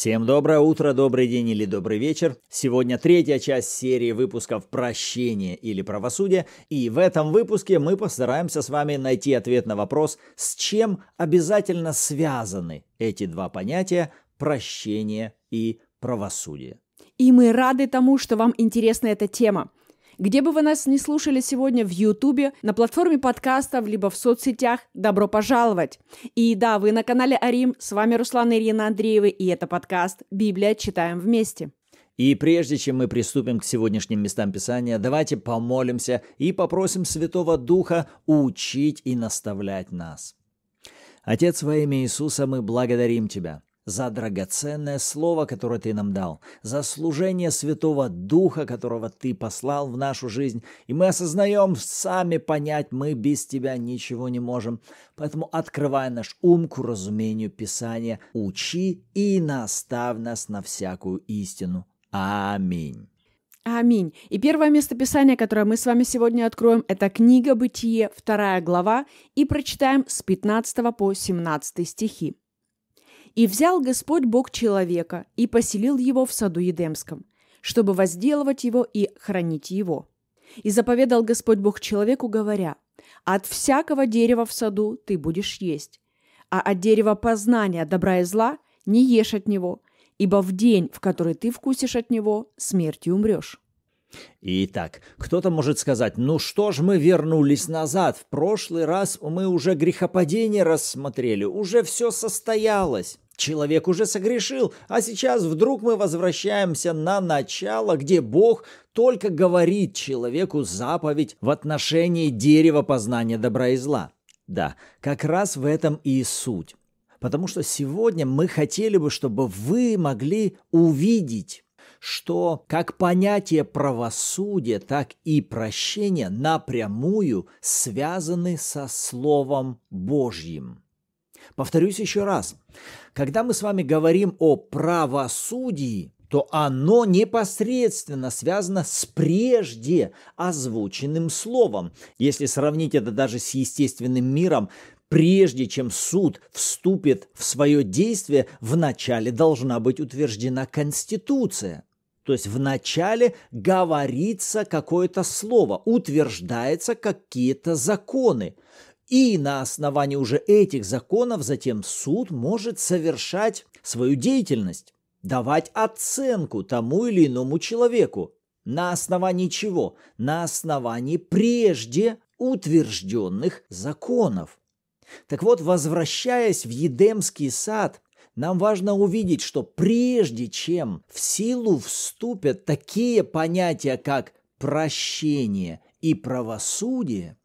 Всем доброе утро, добрый день или добрый вечер. Сегодня третья часть серии выпусков «Прощение или правосудие», и в этом выпуске мы постараемся с вами найти ответ на вопрос, с чем обязательно связаны эти два понятия «прощение» и «правосудие». И мы рады тому, что вам интересна эта тема. Где бы вы нас не слушали сегодня в Ютубе, на платформе подкастов, либо в соцсетях, добро пожаловать! И да, вы на канале Арим, с вами Руслан Ирина Андреева, и это подкаст «Библия. Читаем вместе». И прежде чем мы приступим к сегодняшним местам Писания, давайте помолимся и попросим Святого Духа учить и наставлять нас. Отец, во имя Иисуса, мы благодарим Тебя – за драгоценное слово, которое ты нам дал, за служение Святого Духа, которого ты послал в нашу жизнь. И мы осознаем, сами понять, мы без тебя ничего не можем. Поэтому открывай наш ум к разумению Писания, учи и наставь нас на всякую истину. Аминь. Аминь. И первое место Писания, которое мы с вами сегодня откроем, это книга «Бытие», вторая глава, и прочитаем с 15 по 17 стихи. И взял Господь Бог человека и поселил его в саду Едемском, чтобы возделывать его и хранить его. И заповедал Господь Бог человеку, говоря, «От всякого дерева в саду ты будешь есть, а от дерева познания добра и зла не ешь от него, ибо в день, в который ты вкусишь от него, смертью умрешь». Итак, кто-то может сказать, ну что ж мы вернулись назад, в прошлый раз мы уже грехопадение рассмотрели, уже все состоялось. Человек уже согрешил, а сейчас вдруг мы возвращаемся на начало, где Бог только говорит человеку заповедь в отношении дерева познания добра и зла. Да, как раз в этом и суть. Потому что сегодня мы хотели бы, чтобы вы могли увидеть что как понятие правосудия, так и прощение напрямую связаны со Словом Божьим. Повторюсь еще раз. Когда мы с вами говорим о правосудии, то оно непосредственно связано с прежде озвученным словом. Если сравнить это даже с естественным миром, прежде чем суд вступит в свое действие, вначале должна быть утверждена Конституция. То есть в начале говорится какое-то слово, утверждается какие-то законы. И на основании уже этих законов затем суд может совершать свою деятельность, давать оценку тому или иному человеку. На основании чего? На основании прежде утвержденных законов. Так вот, возвращаясь в Едемский сад, нам важно увидеть, что прежде чем в силу вступят такие понятия, как прощение и правосудие,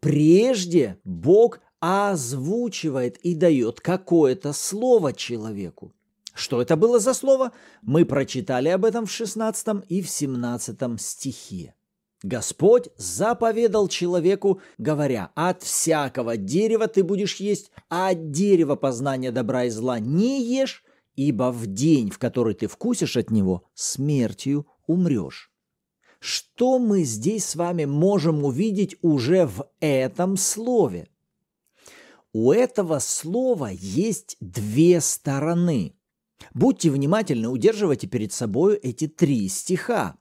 прежде Бог озвучивает и дает какое-то слово человеку. Что это было за слово? Мы прочитали об этом в 16 и в 17 стихе. Господь заповедал человеку, говоря, от всякого дерева ты будешь есть, а от дерева познания добра и зла не ешь, ибо в день, в который ты вкусишь от него, смертью умрешь. Что мы здесь с вами можем увидеть уже в этом слове? У этого слова есть две стороны. Будьте внимательны, удерживайте перед собой эти три стиха.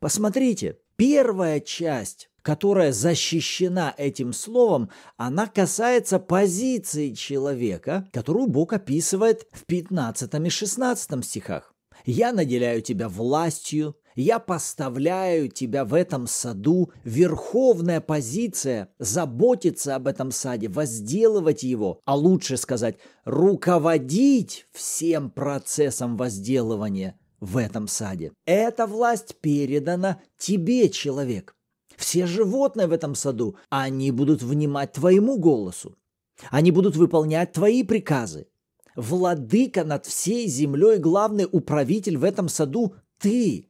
Посмотрите, первая часть, которая защищена этим словом, она касается позиции человека, которую Бог описывает в 15 и 16 стихах. «Я наделяю тебя властью, я поставляю тебя в этом саду. Верховная позиция – заботиться об этом саде, возделывать его, а лучше сказать, руководить всем процессом возделывания – в этом саде. Эта власть передана тебе, человек. Все животные в этом саду, они будут внимать твоему голосу. Они будут выполнять твои приказы. Владыка над всей землей, главный управитель в этом саду – ты.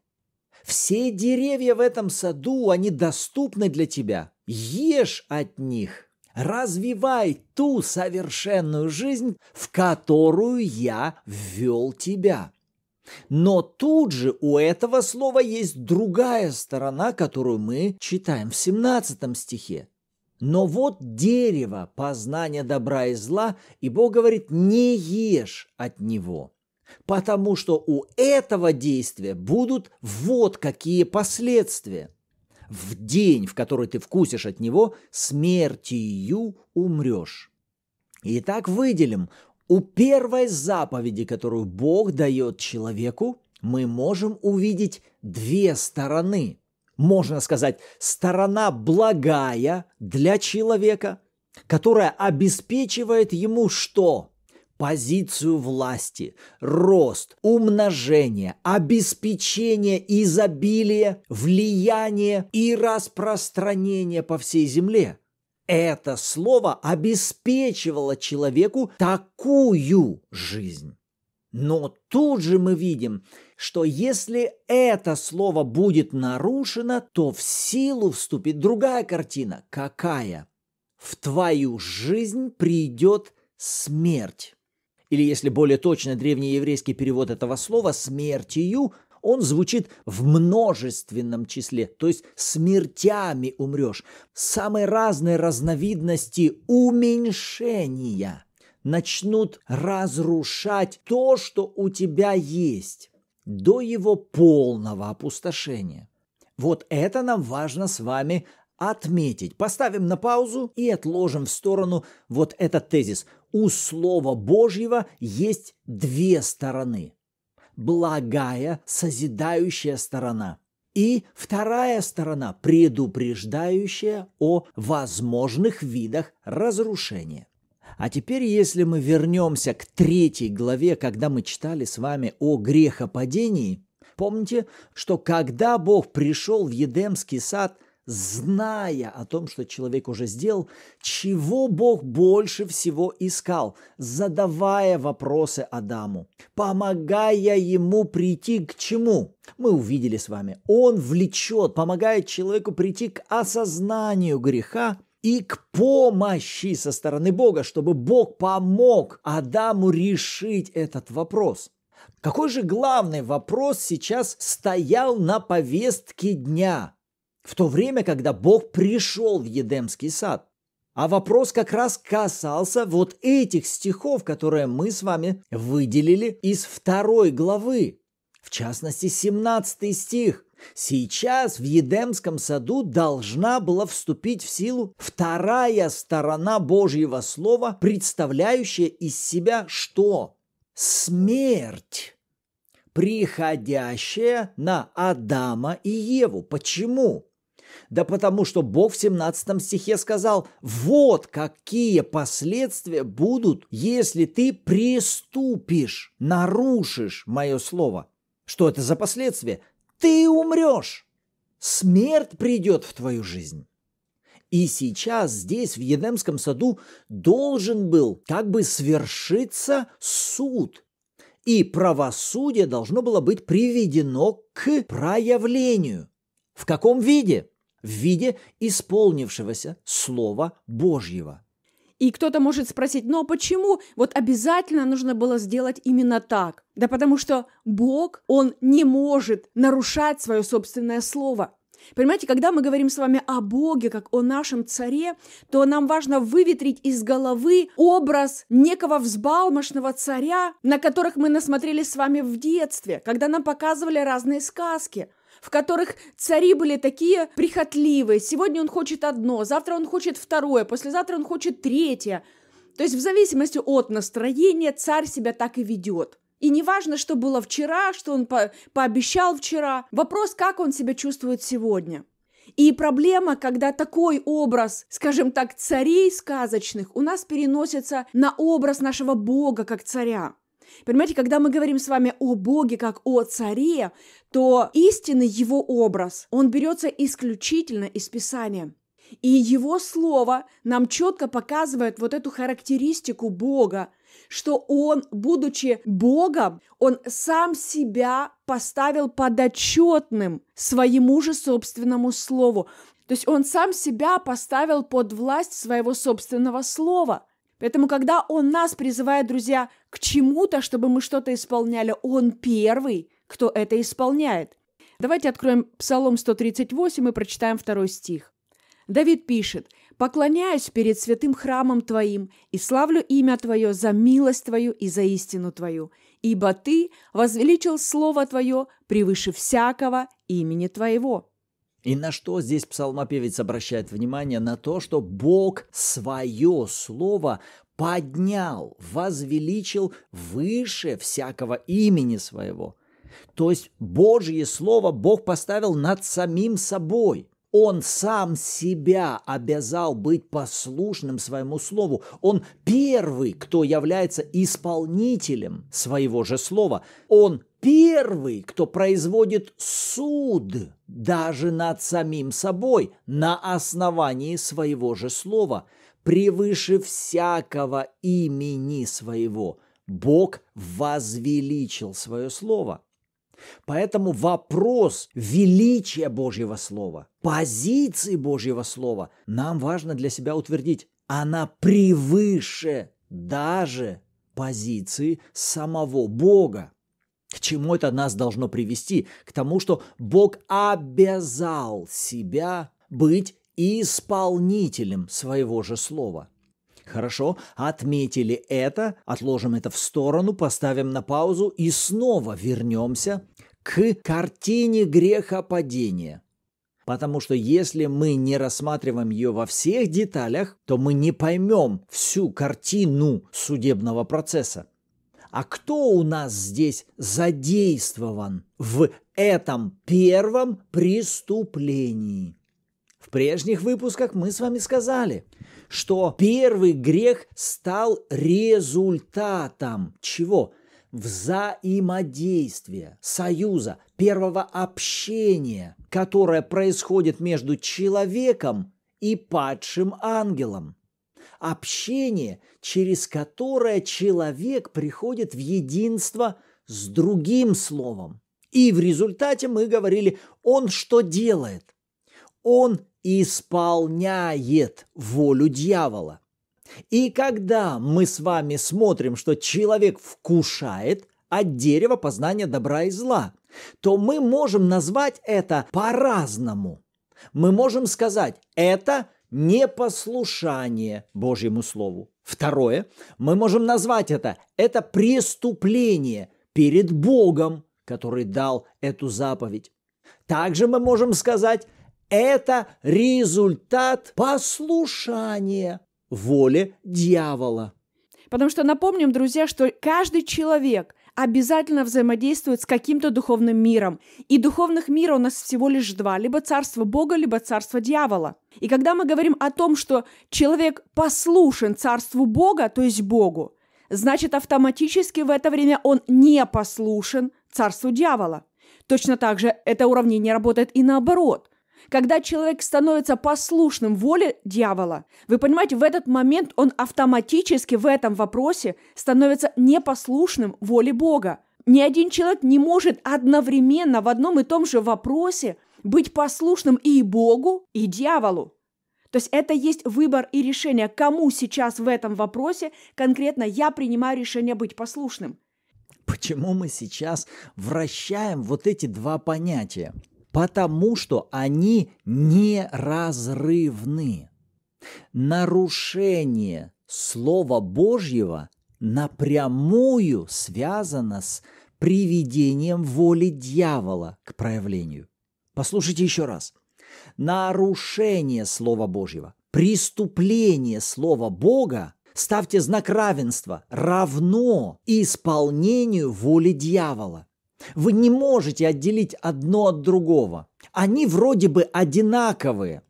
Все деревья в этом саду, они доступны для тебя. Ешь от них. Развивай ту совершенную жизнь, в которую я ввел тебя. Но тут же у этого слова есть другая сторона, которую мы читаем в 17 стихе. Но вот дерево познания добра и зла, и Бог говорит, не ешь от него, потому что у этого действия будут вот какие последствия. В день, в который ты вкусишь от него, смертью умрешь. Итак, выделим, у первой заповеди, которую Бог дает человеку, мы можем увидеть две стороны. Можно сказать, сторона благая для человека, которая обеспечивает ему что? позицию власти, рост, умножение, обеспечение, изобилие, влияние и распространение по всей земле. Это слово обеспечивало человеку такую жизнь. Но тут же мы видим, что если это слово будет нарушено, то в силу вступит другая картина. Какая? В твою жизнь придет смерть. Или если более точно древнееврейский перевод этого слова «смертью» он звучит в множественном числе, то есть смертями умрешь. Самые разные разновидности уменьшения начнут разрушать то, что у тебя есть, до его полного опустошения. Вот это нам важно с вами отметить. Поставим на паузу и отложим в сторону вот этот тезис. У Слова Божьего есть две стороны благая, созидающая сторона. И вторая сторона, предупреждающая о возможных видах разрушения. А теперь, если мы вернемся к третьей главе, когда мы читали с вами о грехопадении, помните, что когда Бог пришел в Едемский сад – зная о том, что человек уже сделал, чего Бог больше всего искал, задавая вопросы Адаму, помогая ему прийти к чему? Мы увидели с вами, он влечет, помогает человеку прийти к осознанию греха, и к помощи со стороны Бога, чтобы Бог помог Адаму решить этот вопрос. Какой же главный вопрос сейчас стоял на повестке дня? в то время, когда Бог пришел в Едемский сад. А вопрос как раз касался вот этих стихов, которые мы с вами выделили из второй главы. В частности, 17 стих. Сейчас в Едемском саду должна была вступить в силу вторая сторона Божьего Слова, представляющая из себя что? Смерть, приходящая на Адама и Еву. Почему? Да потому что Бог в 17 стихе сказал, вот какие последствия будут, если ты приступишь, нарушишь мое слово. Что это за последствия? Ты умрешь. Смерть придет в твою жизнь. И сейчас здесь, в Едемском саду, должен был как бы свершиться суд. И правосудие должно было быть приведено к проявлению. В каком виде? в виде исполнившегося Слова Божьего. И кто-то может спросить, ну а почему вот обязательно нужно было сделать именно так? Да потому что Бог, Он не может нарушать свое собственное слово. Понимаете, когда мы говорим с вами о Боге, как о нашем царе, то нам важно выветрить из головы образ некого взбалмошного царя, на которых мы насмотрелись с вами в детстве, когда нам показывали разные сказки – в которых цари были такие прихотливые. Сегодня он хочет одно, завтра он хочет второе, послезавтра он хочет третье. То есть в зависимости от настроения царь себя так и ведет. И неважно, что было вчера, что он по пообещал вчера. Вопрос, как он себя чувствует сегодня. И проблема, когда такой образ, скажем так, царей сказочных у нас переносится на образ нашего Бога как царя. Понимаете, когда мы говорим с вами о Боге как о царе, то истинный его образ, он берется исключительно из Писания. И его слово нам четко показывает вот эту характеристику Бога, что он, будучи Богом, он сам себя поставил подотчетным своему же собственному слову. То есть он сам себя поставил под власть своего собственного слова – Поэтому, когда Он нас призывает, друзья, к чему-то, чтобы мы что-то исполняли, Он первый, кто это исполняет. Давайте откроем Псалом 138 и прочитаем второй стих. Давид пишет, «Поклоняюсь перед святым храмом Твоим и славлю имя Твое за милость Твою и за истину Твою, ибо Ты возвеличил Слово Твое превыше всякого имени Твоего». И на что здесь псалмопевец обращает внимание? На то, что Бог свое слово поднял, возвеличил выше всякого имени своего. То есть Божье слово Бог поставил над самим собой он сам себя обязал быть послушным своему слову. Он первый, кто является исполнителем своего же слова. Он первый, кто производит суд даже над самим собой на основании своего же слова, превыше всякого имени своего. Бог возвеличил свое слово. Поэтому вопрос величия Божьего Слова, позиции Божьего Слова нам важно для себя утвердить. Она превыше даже позиции самого Бога. К чему это нас должно привести? К тому, что Бог обязал себя быть исполнителем своего же слова. Хорошо, отметили это, отложим это в сторону, поставим на паузу и снова вернемся к картине грехопадения. Потому что если мы не рассматриваем ее во всех деталях, то мы не поймем всю картину судебного процесса. А кто у нас здесь задействован в этом первом преступлении? В прежних выпусках мы с вами сказали, что первый грех стал результатом чего? взаимодействия, союза, первого общения, которое происходит между человеком и падшим ангелом. Общение, через которое человек приходит в единство с другим словом. И в результате мы говорили, он что делает? Он исполняет волю дьявола. И когда мы с вами смотрим, что человек вкушает от дерева познания добра и зла, то мы можем назвать это по-разному. Мы можем сказать, это непослушание Божьему Слову. Второе, мы можем назвать это, это преступление перед Богом, который дал эту заповедь. Также мы можем сказать, это результат послушания воле дьявола. Потому что напомним, друзья, что каждый человек обязательно взаимодействует с каким-то духовным миром. И духовных мира у нас всего лишь два. Либо царство Бога, либо царство дьявола. И когда мы говорим о том, что человек послушен царству Бога, то есть Богу, значит автоматически в это время он не послушен царству дьявола. Точно так же это уравнение работает и наоборот. Когда человек становится послушным воле дьявола, вы понимаете, в этот момент он автоматически в этом вопросе становится непослушным воле Бога. Ни один человек не может одновременно в одном и том же вопросе быть послушным и Богу, и дьяволу. То есть это есть выбор и решение, кому сейчас в этом вопросе конкретно я принимаю решение быть послушным. Почему мы сейчас вращаем вот эти два понятия? потому что они неразрывны. Нарушение Слова Божьего напрямую связано с приведением воли дьявола к проявлению. Послушайте еще раз. Нарушение Слова Божьего, преступление Слова Бога, ставьте знак равенства, равно исполнению воли дьявола. Вы не можете отделить одно от другого. Они вроде бы одинаковые.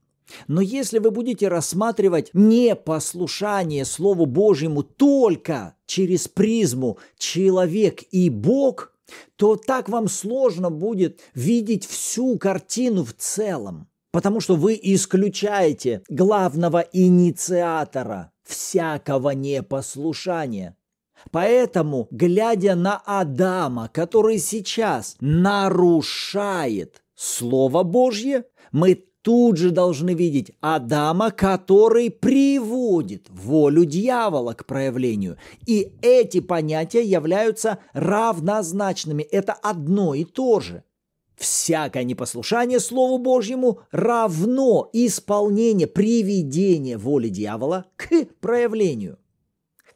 Но если вы будете рассматривать непослушание Слову Божьему только через призму «человек и Бог», то так вам сложно будет видеть всю картину в целом, потому что вы исключаете главного инициатора всякого непослушания – Поэтому, глядя на Адама, который сейчас нарушает Слово Божье, мы тут же должны видеть Адама, который приводит волю дьявола к проявлению. И эти понятия являются равнозначными. Это одно и то же. Всякое непослушание Слову Божьему равно исполнение, приведение воли дьявола к проявлению.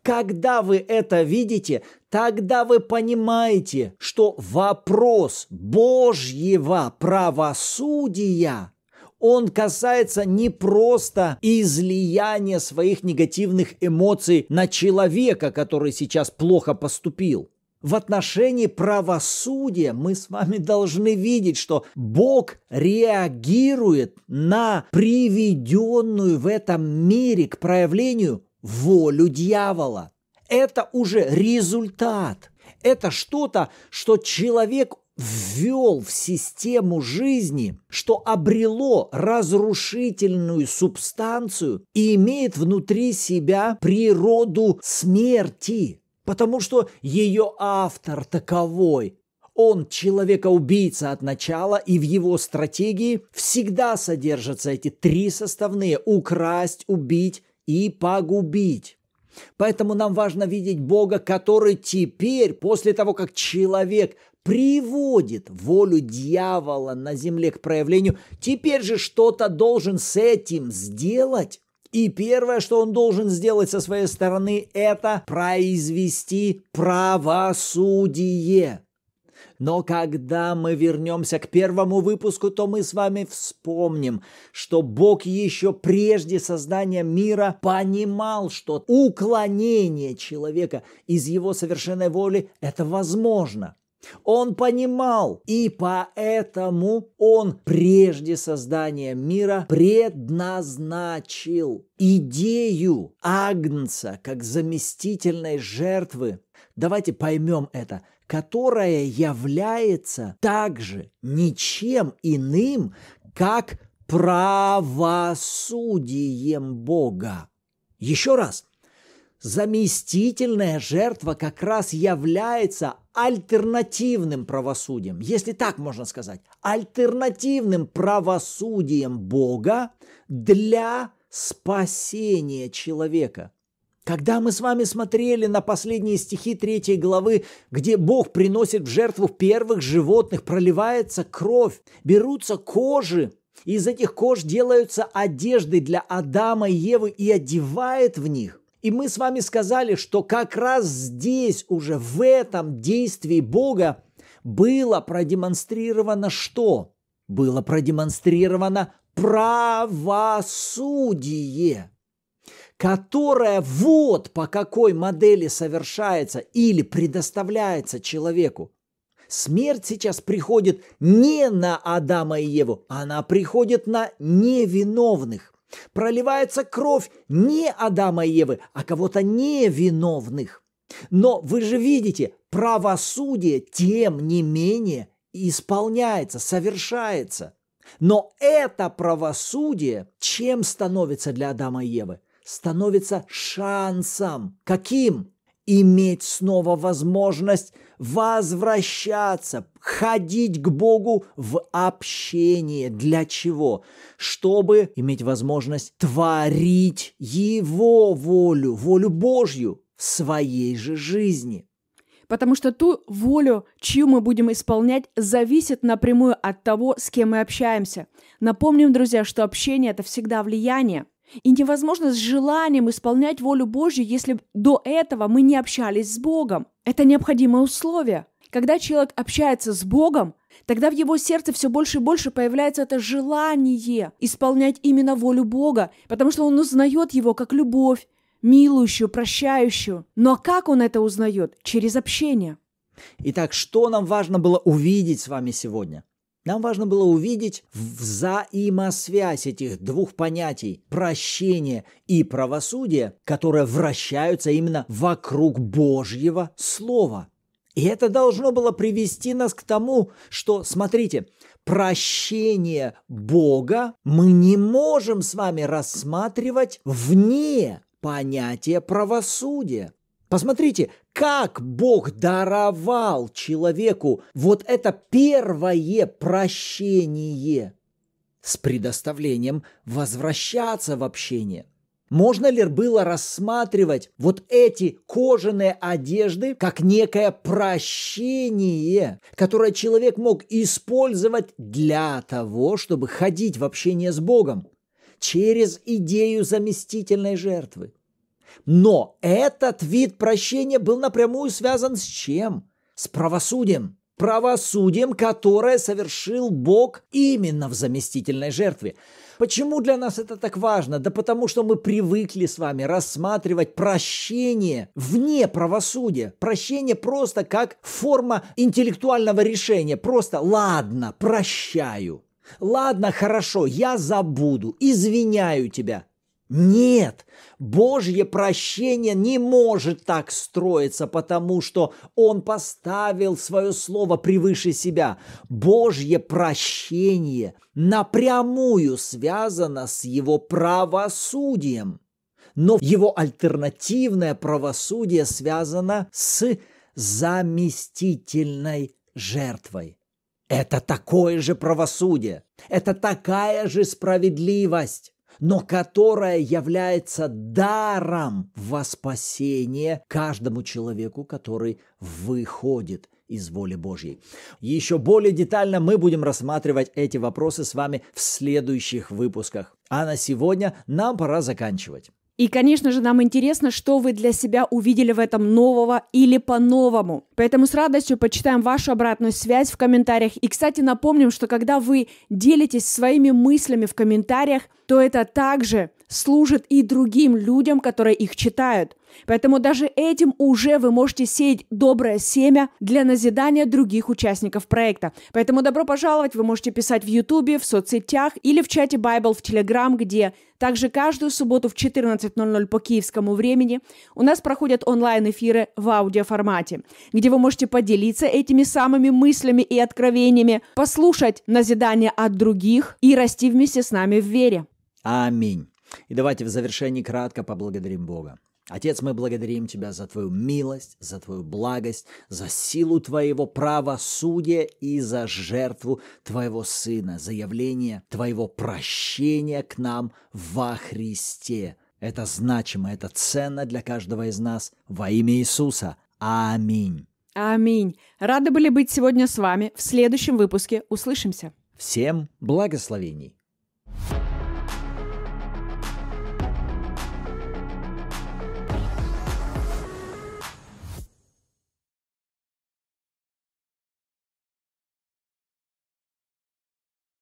Когда вы это видите, тогда вы понимаете, что вопрос Божьего правосудия он касается не просто излияния своих негативных эмоций на человека, который сейчас плохо поступил. В отношении правосудия мы с вами должны видеть, что Бог реагирует на приведенную в этом мире к проявлению волю дьявола. Это уже результат. Это что-то, что человек ввел в систему жизни, что обрело разрушительную субстанцию и имеет внутри себя природу смерти, потому что ее автор таковой. Он человека-убийца от начала, и в его стратегии всегда содержатся эти три составные – украсть, убить и погубить. Поэтому нам важно видеть Бога, который теперь, после того, как человек приводит волю дьявола на земле к проявлению, теперь же что-то должен с этим сделать. И первое, что он должен сделать со своей стороны, это произвести правосудие. Но когда мы вернемся к первому выпуску, то мы с вами вспомним, что Бог еще прежде создания мира понимал, что уклонение человека из его совершенной воли – это возможно. Он понимал, и поэтому он прежде создания мира предназначил идею Агнца как заместительной жертвы. Давайте поймем это – которая является также ничем иным, как правосудием Бога. Еще раз, заместительная жертва как раз является альтернативным правосудием, если так можно сказать, альтернативным правосудием Бога для спасения человека. Когда мы с вами смотрели на последние стихи третьей главы, где Бог приносит в жертву первых животных, проливается кровь, берутся кожи, и из этих кож делаются одежды для Адама и Евы и одевает в них. И мы с вами сказали, что как раз здесь уже в этом действии Бога было продемонстрировано что? Было продемонстрировано правосудие которая вот по какой модели совершается или предоставляется человеку. Смерть сейчас приходит не на Адама и Еву, она приходит на невиновных. Проливается кровь не Адама и Евы, а кого-то невиновных. Но вы же видите, правосудие, тем не менее, исполняется, совершается. Но это правосудие чем становится для Адама и Евы? становится шансом. Каким? Иметь снова возможность возвращаться, ходить к Богу в общение. Для чего? Чтобы иметь возможность творить Его волю, волю Божью в своей же жизни. Потому что ту волю, чью мы будем исполнять, зависит напрямую от того, с кем мы общаемся. Напомним, друзья, что общение – это всегда влияние – и невозможно с желанием исполнять волю Божью, если до этого мы не общались с Богом. Это необходимое условие. Когда человек общается с Богом, тогда в его сердце все больше и больше появляется это желание исполнять именно волю Бога, потому что он узнает его как любовь, милующую, прощающую. Но как он это узнает? Через общение. Итак, что нам важно было увидеть с вами сегодня – нам важно было увидеть взаимосвязь этих двух понятий – прощение и правосудие, которые вращаются именно вокруг Божьего Слова. И это должно было привести нас к тому, что, смотрите, прощение Бога мы не можем с вами рассматривать вне понятия правосудия. Посмотрите, как Бог даровал человеку вот это первое прощение с предоставлением возвращаться в общение. Можно ли было рассматривать вот эти кожаные одежды как некое прощение, которое человек мог использовать для того, чтобы ходить в общение с Богом через идею заместительной жертвы? Но этот вид прощения был напрямую связан с чем? С правосудием. Правосудием, которое совершил Бог именно в заместительной жертве. Почему для нас это так важно? Да потому что мы привыкли с вами рассматривать прощение вне правосудия. Прощение просто как форма интеллектуального решения. Просто «ладно, прощаю». Ладно, хорошо, я забуду, извиняю тебя. Нет, Божье прощение не может так строиться, потому что Он поставил свое слово превыше себя. Божье прощение напрямую связано с Его правосудием. Но Его альтернативное правосудие связано с заместительной жертвой. Это такое же правосудие, это такая же справедливость но которая является даром во спасение каждому человеку, который выходит из воли Божьей. Еще более детально мы будем рассматривать эти вопросы с вами в следующих выпусках. А на сегодня нам пора заканчивать. И, конечно же, нам интересно, что вы для себя увидели в этом нового или по-новому. Поэтому с радостью почитаем вашу обратную связь в комментариях. И, кстати, напомним, что когда вы делитесь своими мыслями в комментариях, то это также служит и другим людям, которые их читают. Поэтому даже этим уже вы можете сеять доброе семя для назидания других участников проекта. Поэтому добро пожаловать, вы можете писать в Ютубе, в соцсетях или в чате Bible в Telegram, где также каждую субботу в 14.00 по киевскому времени у нас проходят онлайн-эфиры в аудиоформате, где вы можете поделиться этими самыми мыслями и откровениями, послушать назидания от других и расти вместе с нами в вере. Аминь. И давайте в завершении кратко поблагодарим Бога. Отец, мы благодарим Тебя за Твою милость, за Твою благость, за силу Твоего правосудия и за жертву Твоего Сына, за явление Твоего прощения к нам во Христе. Это значимо, это ценно для каждого из нас во имя Иисуса. Аминь. Аминь. Рады были быть сегодня с вами. В следующем выпуске услышимся. Всем благословений.